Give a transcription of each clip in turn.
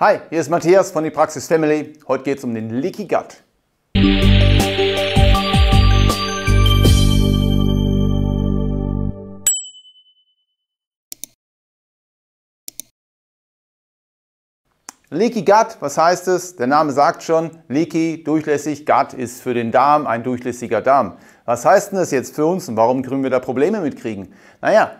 Hi, hier ist Matthias von die Praxis Family. Heute geht es um den Leaky Gut. Leaky Gut, was heißt es? Der Name sagt schon, Leaky, durchlässig, Gut ist für den Darm ein durchlässiger Darm. Was heißt denn das jetzt für uns und warum können wir da Probleme mitkriegen? Naja,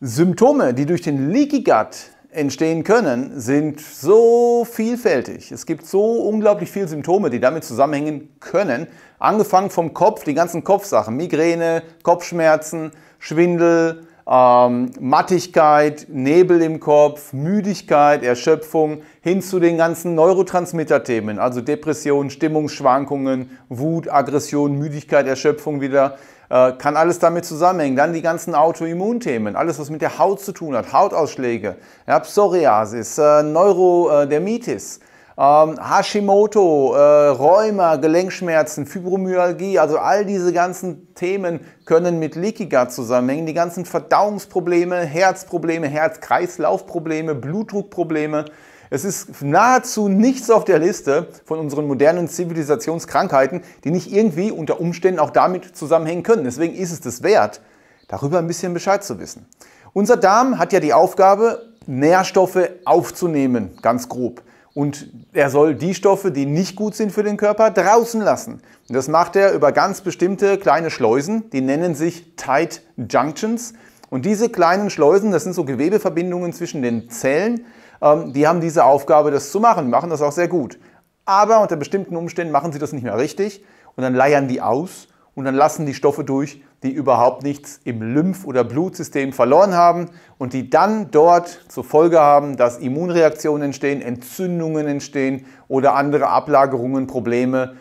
Symptome, die durch den Leaky Gut entstehen können, sind so vielfältig. Es gibt so unglaublich viele Symptome, die damit zusammenhängen können. Angefangen vom Kopf, die ganzen Kopfsachen, Migräne, Kopfschmerzen, Schwindel, ähm, Mattigkeit, Nebel im Kopf, Müdigkeit, Erschöpfung, hin zu den ganzen Neurotransmitter-Themen, also Depression, Stimmungsschwankungen, Wut, Aggression, Müdigkeit, Erschöpfung wieder, äh, kann alles damit zusammenhängen. Dann die ganzen Autoimmunthemen, alles was mit der Haut zu tun hat, Hautausschläge, ja, Psoriasis, äh, Neurodermitis, äh, ähm, Hashimoto, äh, Rheuma, Gelenkschmerzen, Fibromyalgie, also all diese ganzen Themen können mit Leaky Gut zusammenhängen. Die ganzen Verdauungsprobleme, Herzprobleme, Herz-Kreislauf-Probleme, Blutdruckprobleme. Es ist nahezu nichts auf der Liste von unseren modernen Zivilisationskrankheiten, die nicht irgendwie unter Umständen auch damit zusammenhängen können. Deswegen ist es das wert, darüber ein bisschen Bescheid zu wissen. Unser Darm hat ja die Aufgabe, Nährstoffe aufzunehmen, ganz grob. Und er soll die Stoffe, die nicht gut sind für den Körper, draußen lassen. Und das macht er über ganz bestimmte kleine Schleusen, die nennen sich Tight Junctions. Und diese kleinen Schleusen, das sind so Gewebeverbindungen zwischen den Zellen, ähm, die haben diese Aufgabe, das zu machen, machen das auch sehr gut. Aber unter bestimmten Umständen machen sie das nicht mehr richtig und dann leiern die aus und dann lassen die Stoffe durch, die überhaupt nichts im Lymph- oder Blutsystem verloren haben und die dann dort zur Folge haben, dass Immunreaktionen entstehen, Entzündungen entstehen oder andere Ablagerungen, Probleme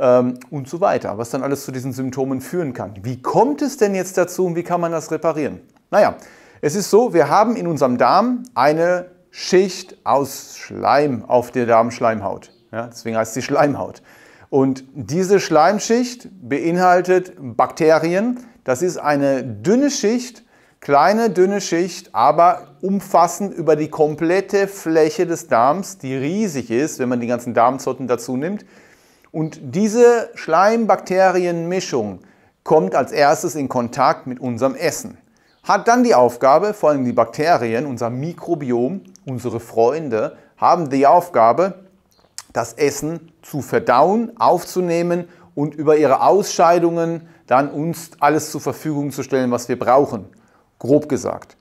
ähm, und so weiter, was dann alles zu diesen Symptomen führen kann. Wie kommt es denn jetzt dazu und wie kann man das reparieren? Naja, es ist so, wir haben in unserem Darm eine Schicht aus Schleim auf der Darmschleimhaut. Ja, deswegen heißt sie Schleimhaut. Und diese Schleimschicht beinhaltet Bakterien. Das ist eine dünne Schicht, kleine dünne Schicht, aber umfassend über die komplette Fläche des Darms, die riesig ist, wenn man die ganzen Darmzotten dazu nimmt. Und diese Schleimbakterienmischung kommt als erstes in Kontakt mit unserem Essen. Hat dann die Aufgabe, vor allem die Bakterien, unser Mikrobiom, unsere Freunde, haben die Aufgabe, das Essen zu verdauen, aufzunehmen und über ihre Ausscheidungen dann uns alles zur Verfügung zu stellen, was wir brauchen. Grob gesagt.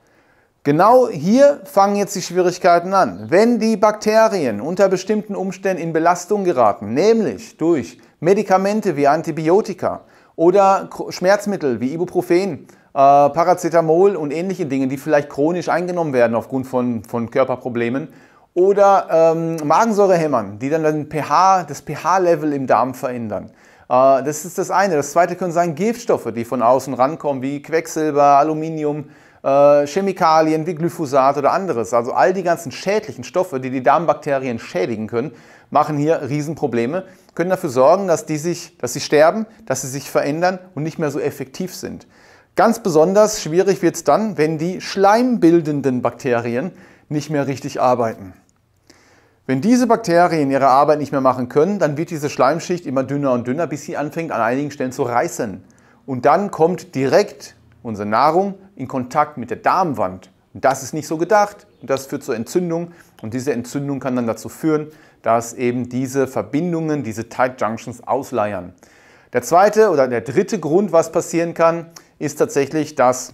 Genau hier fangen jetzt die Schwierigkeiten an. Wenn die Bakterien unter bestimmten Umständen in Belastung geraten, nämlich durch Medikamente wie Antibiotika oder Schmerzmittel wie Ibuprofen äh, Paracetamol und ähnliche Dinge, die vielleicht chronisch eingenommen werden aufgrund von, von Körperproblemen. Oder ähm, Magensäurehämmern, die dann, dann pH, das pH-Level im Darm verändern. Äh, das ist das eine. Das zweite können sein Giftstoffe, die von außen rankommen, wie Quecksilber, Aluminium, äh, Chemikalien wie Glyphosat oder anderes. Also all die ganzen schädlichen Stoffe, die die Darmbakterien schädigen können, machen hier Riesenprobleme, können dafür sorgen, dass die sich, dass sie sterben, dass sie sich verändern und nicht mehr so effektiv sind. Ganz besonders schwierig wird es dann, wenn die schleimbildenden Bakterien nicht mehr richtig arbeiten. Wenn diese Bakterien ihre Arbeit nicht mehr machen können, dann wird diese Schleimschicht immer dünner und dünner, bis sie anfängt an einigen Stellen zu reißen. Und dann kommt direkt unsere Nahrung in Kontakt mit der Darmwand. Und das ist nicht so gedacht. Und das führt zur Entzündung. Und diese Entzündung kann dann dazu führen, dass eben diese Verbindungen, diese Tight Junctions ausleiern. Der zweite oder der dritte Grund, was passieren kann, ist tatsächlich, dass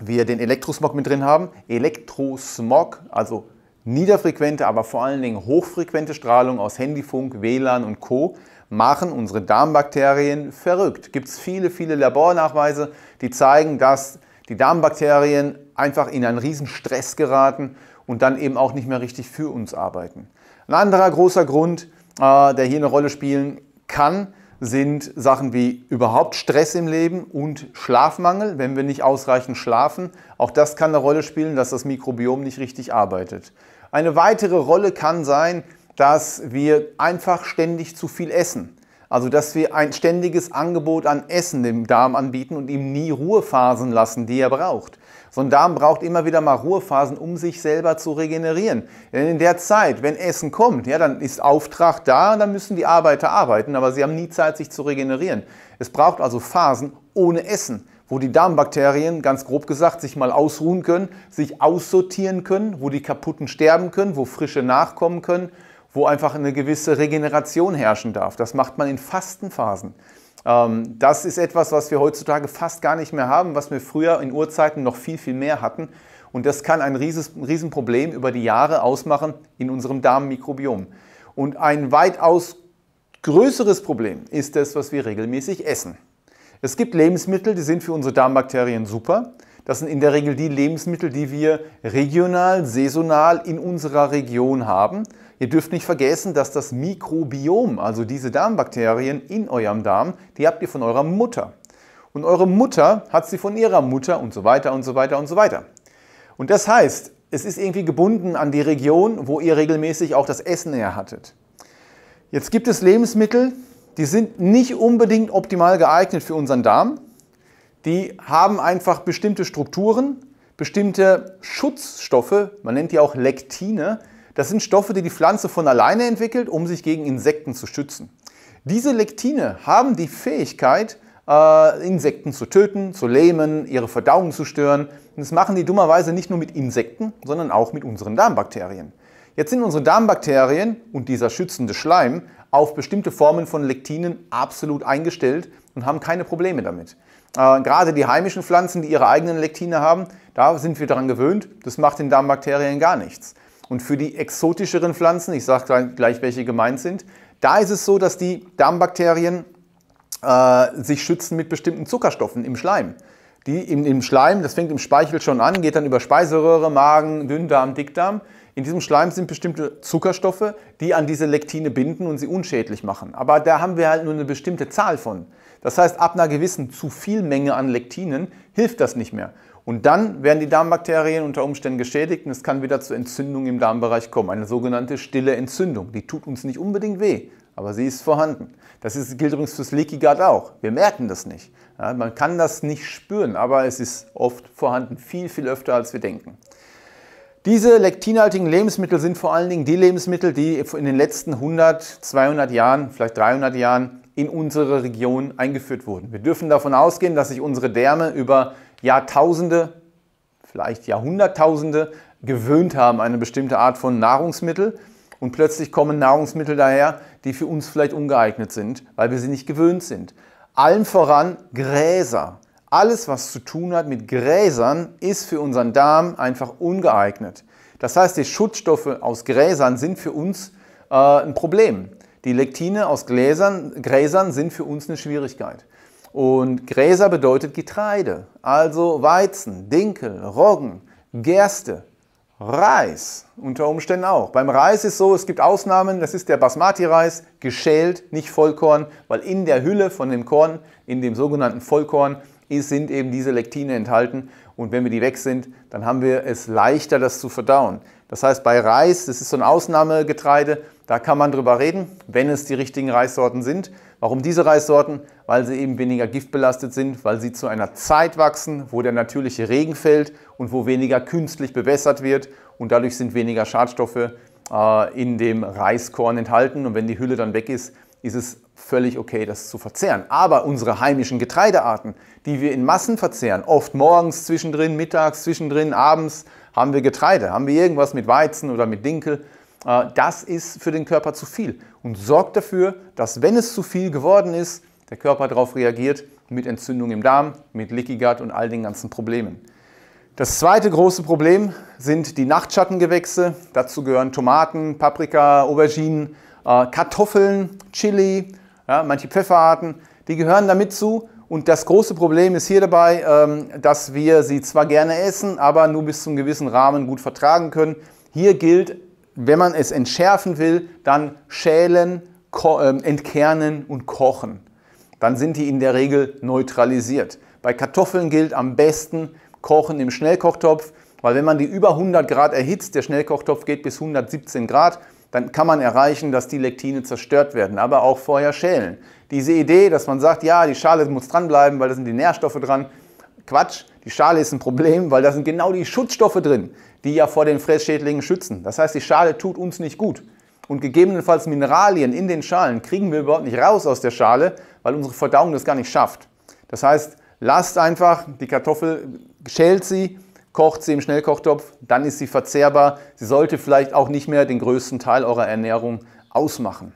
wir den Elektrosmog mit drin haben. Elektrosmog, also niederfrequente, aber vor allen Dingen hochfrequente Strahlung aus Handyfunk, WLAN und Co. machen unsere Darmbakterien verrückt. Gibt es viele, viele Labornachweise, die zeigen, dass die Darmbakterien einfach in einen riesen Stress geraten und dann eben auch nicht mehr richtig für uns arbeiten. Ein anderer großer Grund, äh, der hier eine Rolle spielen kann, sind Sachen wie überhaupt Stress im Leben und Schlafmangel, wenn wir nicht ausreichend schlafen. Auch das kann eine Rolle spielen, dass das Mikrobiom nicht richtig arbeitet. Eine weitere Rolle kann sein, dass wir einfach ständig zu viel essen. Also dass wir ein ständiges Angebot an Essen dem Darm anbieten und ihm nie Ruhephasen lassen, die er braucht. So ein Darm braucht immer wieder mal Ruhephasen, um sich selber zu regenerieren. Denn in der Zeit, wenn Essen kommt, ja, dann ist Auftrag da, dann müssen die Arbeiter arbeiten, aber sie haben nie Zeit, sich zu regenerieren. Es braucht also Phasen ohne Essen wo die Darmbakterien, ganz grob gesagt, sich mal ausruhen können, sich aussortieren können, wo die kaputten sterben können, wo frische nachkommen können, wo einfach eine gewisse Regeneration herrschen darf. Das macht man in Fastenphasen. Ähm, das ist etwas, was wir heutzutage fast gar nicht mehr haben, was wir früher in Urzeiten noch viel, viel mehr hatten. Und das kann ein rieses, Riesenproblem über die Jahre ausmachen in unserem Darmmikrobiom. Und ein weitaus größeres Problem ist das, was wir regelmäßig essen. Es gibt Lebensmittel, die sind für unsere Darmbakterien super. Das sind in der Regel die Lebensmittel, die wir regional, saisonal in unserer Region haben. Ihr dürft nicht vergessen, dass das Mikrobiom, also diese Darmbakterien in eurem Darm, die habt ihr von eurer Mutter. Und eure Mutter hat sie von ihrer Mutter und so weiter und so weiter und so weiter. Und das heißt, es ist irgendwie gebunden an die Region, wo ihr regelmäßig auch das Essen her hattet. Jetzt gibt es Lebensmittel, die sind nicht unbedingt optimal geeignet für unseren Darm. Die haben einfach bestimmte Strukturen, bestimmte Schutzstoffe, man nennt die auch Lektine, das sind Stoffe, die die Pflanze von alleine entwickelt, um sich gegen Insekten zu schützen. Diese Lektine haben die Fähigkeit, äh, Insekten zu töten, zu lähmen, ihre Verdauung zu stören. das machen die dummerweise nicht nur mit Insekten, sondern auch mit unseren Darmbakterien. Jetzt sind unsere Darmbakterien und dieser schützende Schleim auf bestimmte Formen von Lektinen absolut eingestellt und haben keine Probleme damit. Äh, gerade die heimischen Pflanzen, die ihre eigenen Lektine haben, da sind wir daran gewöhnt, das macht den Darmbakterien gar nichts. Und für die exotischeren Pflanzen, ich sage gleich, welche gemeint sind, da ist es so, dass die Darmbakterien äh, sich schützen mit bestimmten Zuckerstoffen im Schleim. Die im, im Schleim, das fängt im Speichel schon an, geht dann über Speiseröhre, Magen, Dünndarm, Dickdarm. In diesem Schleim sind bestimmte Zuckerstoffe, die an diese Lektine binden und sie unschädlich machen. Aber da haben wir halt nur eine bestimmte Zahl von. Das heißt, ab einer gewissen zu viel Menge an Lektinen hilft das nicht mehr. Und dann werden die Darmbakterien unter Umständen geschädigt und es kann wieder zu Entzündungen im Darmbereich kommen. Eine sogenannte stille Entzündung. Die tut uns nicht unbedingt weh, aber sie ist vorhanden. Das ist, gilt übrigens fürs Leaky Gut auch. Wir merken das nicht. Ja, man kann das nicht spüren, aber es ist oft vorhanden, viel, viel öfter als wir denken. Diese lektinhaltigen Lebensmittel sind vor allen Dingen die Lebensmittel, die in den letzten 100, 200 Jahren, vielleicht 300 Jahren in unsere Region eingeführt wurden. Wir dürfen davon ausgehen, dass sich unsere Därme über Jahrtausende, vielleicht Jahrhunderttausende gewöhnt haben, eine bestimmte Art von Nahrungsmittel. Und plötzlich kommen Nahrungsmittel daher, die für uns vielleicht ungeeignet sind, weil wir sie nicht gewöhnt sind. Allen voran Gräser. Alles, was zu tun hat mit Gräsern, ist für unseren Darm einfach ungeeignet. Das heißt, die Schutzstoffe aus Gräsern sind für uns äh, ein Problem. Die Lektine aus Gläsern, Gräsern sind für uns eine Schwierigkeit. Und Gräser bedeutet Getreide, also Weizen, Dinkel, Roggen, Gerste, Reis unter Umständen auch. Beim Reis ist so, es gibt Ausnahmen, das ist der Basmati-Reis, geschält, nicht Vollkorn, weil in der Hülle von dem Korn, in dem sogenannten Vollkorn, sind eben diese Lektine enthalten und wenn wir die weg sind, dann haben wir es leichter, das zu verdauen. Das heißt, bei Reis, das ist so ein Ausnahmegetreide, da kann man drüber reden, wenn es die richtigen Reissorten sind. Warum diese Reissorten? Weil sie eben weniger giftbelastet sind, weil sie zu einer Zeit wachsen, wo der natürliche Regen fällt und wo weniger künstlich bewässert wird und dadurch sind weniger Schadstoffe äh, in dem Reiskorn enthalten und wenn die Hülle dann weg ist, ist es völlig okay, das zu verzehren. Aber unsere heimischen Getreidearten, die wir in Massen verzehren, oft morgens, zwischendrin, mittags, zwischendrin, abends, haben wir Getreide, haben wir irgendwas mit Weizen oder mit Dinkel, äh, das ist für den Körper zu viel und sorgt dafür, dass wenn es zu viel geworden ist, der Körper darauf reagiert mit Entzündung im Darm, mit Leaky Gut und all den ganzen Problemen. Das zweite große Problem sind die Nachtschattengewächse. Dazu gehören Tomaten, Paprika, Auberginen, äh, Kartoffeln, Chili, ja, manche Pfefferarten. Die gehören damit zu. Und das große Problem ist hier dabei, ähm, dass wir sie zwar gerne essen, aber nur bis zum gewissen Rahmen gut vertragen können. Hier gilt, wenn man es entschärfen will, dann schälen, ähm, entkernen und kochen. Dann sind die in der Regel neutralisiert. Bei Kartoffeln gilt am besten kochen im Schnellkochtopf, weil wenn man die über 100 Grad erhitzt, der Schnellkochtopf geht bis 117 Grad, dann kann man erreichen, dass die Lektine zerstört werden, aber auch vorher schälen. Diese Idee, dass man sagt, ja, die Schale muss dranbleiben, weil da sind die Nährstoffe dran, Quatsch, die Schale ist ein Problem, weil da sind genau die Schutzstoffe drin, die ja vor den Fressschädlingen schützen. Das heißt, die Schale tut uns nicht gut. Und gegebenenfalls Mineralien in den Schalen kriegen wir überhaupt nicht raus aus der Schale, weil unsere Verdauung das gar nicht schafft. Das heißt, lasst einfach die Kartoffel, schält sie, kocht sie im Schnellkochtopf, dann ist sie verzehrbar. Sie sollte vielleicht auch nicht mehr den größten Teil eurer Ernährung ausmachen.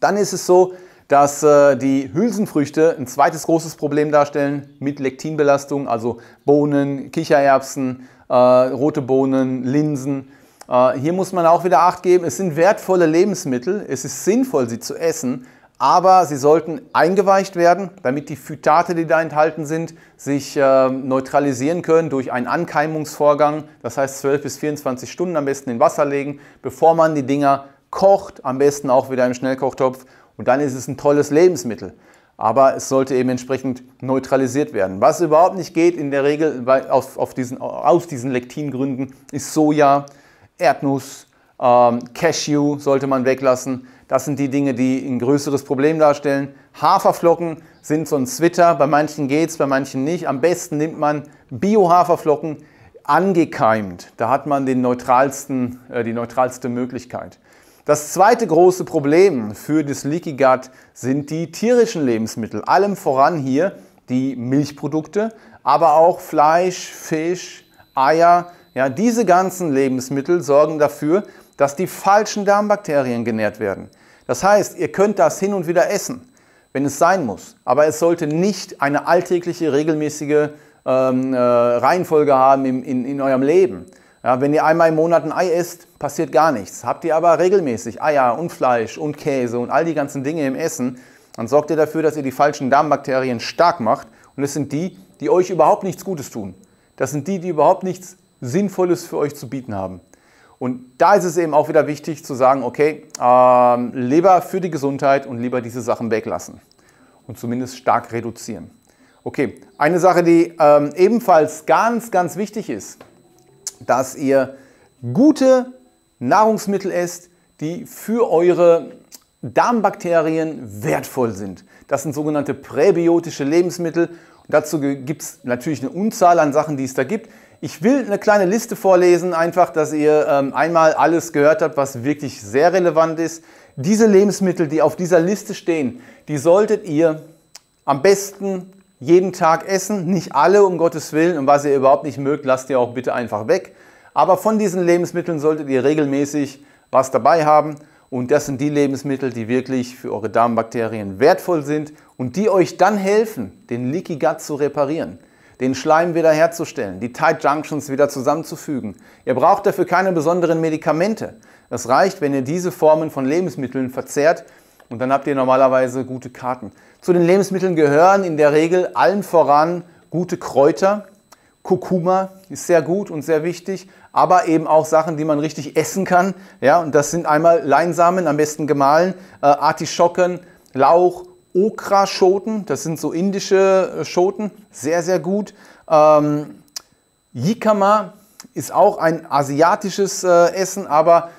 Dann ist es so, dass äh, die Hülsenfrüchte ein zweites großes Problem darstellen mit Lektinbelastung, also Bohnen, Kichererbsen, äh, rote Bohnen, Linsen. Äh, hier muss man auch wieder Acht geben, es sind wertvolle Lebensmittel, es ist sinnvoll, sie zu essen, aber sie sollten eingeweicht werden, damit die Phytate, die da enthalten sind, sich neutralisieren können durch einen Ankeimungsvorgang. Das heißt 12 bis 24 Stunden am besten in Wasser legen, bevor man die Dinger kocht, am besten auch wieder im Schnellkochtopf und dann ist es ein tolles Lebensmittel. Aber es sollte eben entsprechend neutralisiert werden. Was überhaupt nicht geht, in der Regel auf, auf diesen, aus diesen Lektingründen, ist Soja, Erdnuss, ähm, Cashew sollte man weglassen. Das sind die Dinge, die ein größeres Problem darstellen. Haferflocken sind so ein Zwitter. Bei manchen geht es, bei manchen nicht. Am besten nimmt man Bio-Haferflocken angekeimt. Da hat man den neutralsten, äh, die neutralste Möglichkeit. Das zweite große Problem für das Leaky Gut sind die tierischen Lebensmittel, allem voran hier die Milchprodukte, aber auch Fleisch, Fisch, Eier. Ja, diese ganzen Lebensmittel sorgen dafür, dass die falschen Darmbakterien genährt werden. Das heißt, ihr könnt das hin und wieder essen, wenn es sein muss, aber es sollte nicht eine alltägliche, regelmäßige ähm, äh, Reihenfolge haben im, in, in eurem Leben. Ja, wenn ihr einmal im Monat ein Ei isst, passiert gar nichts. Habt ihr aber regelmäßig Eier und Fleisch und Käse und all die ganzen Dinge im Essen, dann sorgt ihr dafür, dass ihr die falschen Darmbakterien stark macht. Und es sind die, die euch überhaupt nichts Gutes tun. Das sind die, die überhaupt nichts Sinnvolles für euch zu bieten haben. Und da ist es eben auch wieder wichtig zu sagen, okay, ähm, lieber für die Gesundheit und lieber diese Sachen weglassen und zumindest stark reduzieren. Okay, eine Sache, die ähm, ebenfalls ganz, ganz wichtig ist, dass ihr gute Nahrungsmittel esst, die für eure Darmbakterien wertvoll sind. Das sind sogenannte präbiotische Lebensmittel. Und dazu gibt es natürlich eine Unzahl an Sachen, die es da gibt. Ich will eine kleine Liste vorlesen, einfach, dass ihr ähm, einmal alles gehört habt, was wirklich sehr relevant ist. Diese Lebensmittel, die auf dieser Liste stehen, die solltet ihr am besten jeden Tag essen. Nicht alle, um Gottes Willen. Und was ihr überhaupt nicht mögt, lasst ihr auch bitte einfach weg. Aber von diesen Lebensmitteln solltet ihr regelmäßig was dabei haben. Und das sind die Lebensmittel, die wirklich für eure Darmbakterien wertvoll sind und die euch dann helfen, den Leaky Gut zu reparieren, den Schleim wieder herzustellen, die Tight Junctions wieder zusammenzufügen. Ihr braucht dafür keine besonderen Medikamente. Es reicht, wenn ihr diese Formen von Lebensmitteln verzehrt, und dann habt ihr normalerweise gute Karten. Zu den Lebensmitteln gehören in der Regel allen voran gute Kräuter. Kurkuma ist sehr gut und sehr wichtig, aber eben auch Sachen, die man richtig essen kann. Ja, und das sind einmal Leinsamen, am besten gemahlen, äh, Artischocken, Lauch, Okraschoten, das sind so indische äh, Schoten, sehr, sehr gut. Ähm, Jikama ist auch ein asiatisches äh, Essen, aber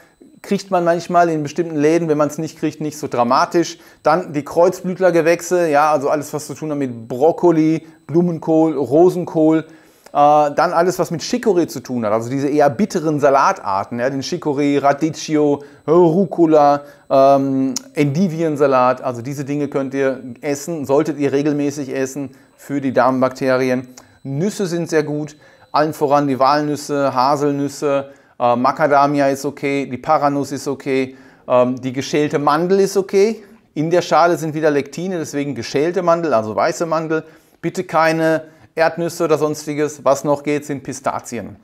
kriegt man manchmal in bestimmten Läden, wenn man es nicht kriegt, nicht so dramatisch. Dann die Kreuzblütlergewächse, ja, also alles, was zu tun hat mit Brokkoli, Blumenkohl, Rosenkohl. Äh, dann alles, was mit Chicorée zu tun hat, also diese eher bitteren Salatarten, ja, den Chicorée, Radicchio, Rucola, ähm, Endiviensalat, also diese Dinge könnt ihr essen, solltet ihr regelmäßig essen für die Darmbakterien. Nüsse sind sehr gut, allen voran die Walnüsse, Haselnüsse, äh, Macadamia ist okay, die Paranuss ist okay, ähm, die geschälte Mandel ist okay. In der Schale sind wieder Lektine, deswegen geschälte Mandel, also weiße Mandel. Bitte keine Erdnüsse oder sonstiges. Was noch geht, sind Pistazien.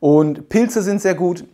Und Pilze sind sehr gut.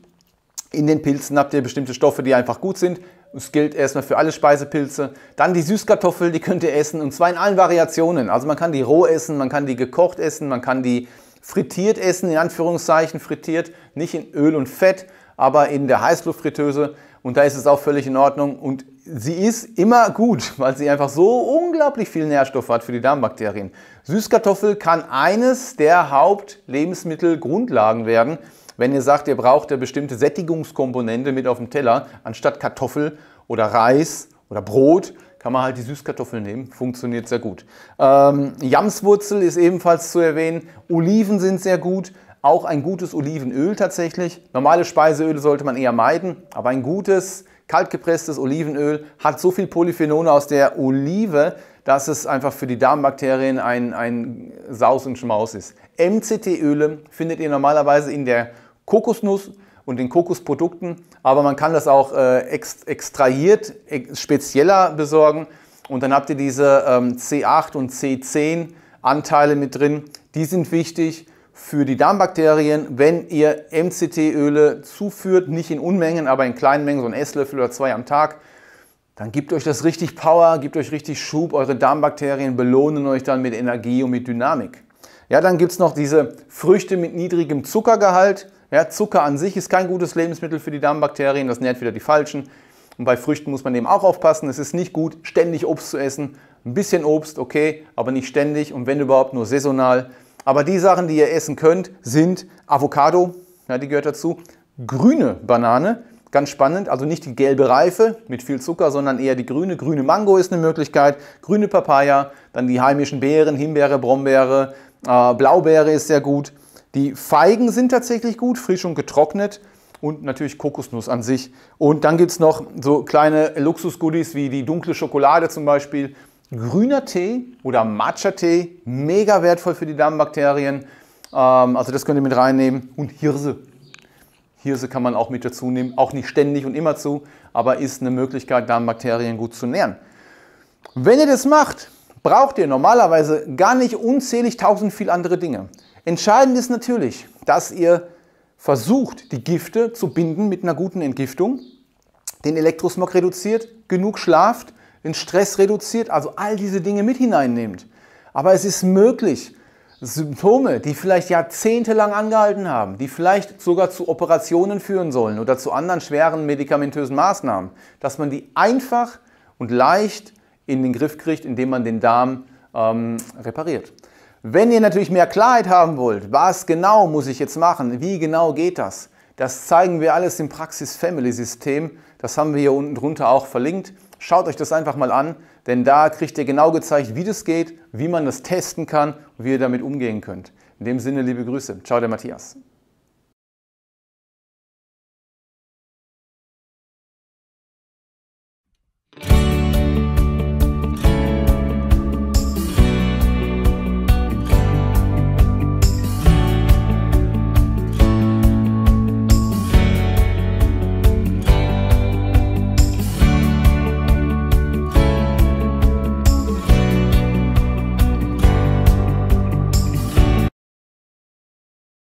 In den Pilzen habt ihr bestimmte Stoffe, die einfach gut sind. Das gilt erstmal für alle Speisepilze. Dann die Süßkartoffel, die könnt ihr essen und zwar in allen Variationen. Also man kann die roh essen, man kann die gekocht essen, man kann die frittiert essen, in Anführungszeichen frittiert, nicht in Öl und Fett, aber in der Heißluftfritteuse und da ist es auch völlig in Ordnung und sie ist immer gut, weil sie einfach so unglaublich viel Nährstoff hat für die Darmbakterien. Süßkartoffel kann eines der Hauptlebensmittelgrundlagen werden, wenn ihr sagt, ihr braucht eine bestimmte Sättigungskomponente mit auf dem Teller, anstatt Kartoffel oder Reis oder Brot, kann man halt die Süßkartoffeln nehmen, funktioniert sehr gut. Ähm, Jamswurzel ist ebenfalls zu erwähnen, Oliven sind sehr gut, auch ein gutes Olivenöl tatsächlich. Normale Speiseöle sollte man eher meiden, aber ein gutes, kaltgepresstes Olivenöl hat so viel Polyphenone aus der Olive, dass es einfach für die Darmbakterien ein, ein Saus und Schmaus ist. MCT-Öle findet ihr normalerweise in der Kokosnuss, und den Kokosprodukten. Aber man kann das auch äh, ext extrahiert, ex spezieller besorgen. Und dann habt ihr diese ähm, C8 und C10 Anteile mit drin. Die sind wichtig für die Darmbakterien, wenn ihr MCT-Öle zuführt, nicht in Unmengen, aber in kleinen Mengen, so ein Esslöffel oder zwei am Tag, dann gibt euch das richtig Power, gibt euch richtig Schub, eure Darmbakterien belohnen euch dann mit Energie und mit Dynamik. Ja, dann gibt es noch diese Früchte mit niedrigem Zuckergehalt. Ja, Zucker an sich ist kein gutes Lebensmittel für die Darmbakterien, das nährt wieder die falschen. Und bei Früchten muss man eben auch aufpassen. Es ist nicht gut, ständig Obst zu essen. Ein bisschen Obst, okay, aber nicht ständig und wenn überhaupt nur saisonal. Aber die Sachen, die ihr essen könnt, sind Avocado, ja, die gehört dazu, grüne Banane, ganz spannend, also nicht die gelbe Reife mit viel Zucker, sondern eher die grüne. Grüne Mango ist eine Möglichkeit, grüne Papaya, dann die heimischen Beeren, Himbeere, Brombeere, äh, Blaubeere ist sehr gut. Die Feigen sind tatsächlich gut, frisch und getrocknet. Und natürlich Kokosnuss an sich. Und dann gibt es noch so kleine Luxus-Goodies wie die dunkle Schokolade zum Beispiel. Grüner Tee oder Matcha-Tee, mega wertvoll für die Darmbakterien. Ähm, also das könnt ihr mit reinnehmen. Und Hirse. Hirse kann man auch mit dazu nehmen. Auch nicht ständig und immer zu, aber ist eine Möglichkeit, Darmbakterien gut zu nähren. Wenn ihr das macht, braucht ihr normalerweise gar nicht unzählig tausend viel andere Dinge. Entscheidend ist natürlich, dass ihr versucht, die Gifte zu binden mit einer guten Entgiftung, den Elektrosmog reduziert, genug schlaft, den Stress reduziert, also all diese Dinge mit hineinnehmt. Aber es ist möglich, Symptome, die vielleicht jahrzehntelang angehalten haben, die vielleicht sogar zu Operationen führen sollen oder zu anderen schweren medikamentösen Maßnahmen, dass man die einfach und leicht in den Griff kriegt, indem man den Darm ähm, repariert. Wenn ihr natürlich mehr Klarheit haben wollt, was genau muss ich jetzt machen, wie genau geht das, das zeigen wir alles im Praxis Family System. Das haben wir hier unten drunter auch verlinkt. Schaut euch das einfach mal an, denn da kriegt ihr genau gezeigt, wie das geht, wie man das testen kann und wie ihr damit umgehen könnt. In dem Sinne, liebe Grüße. Ciao, der Matthias.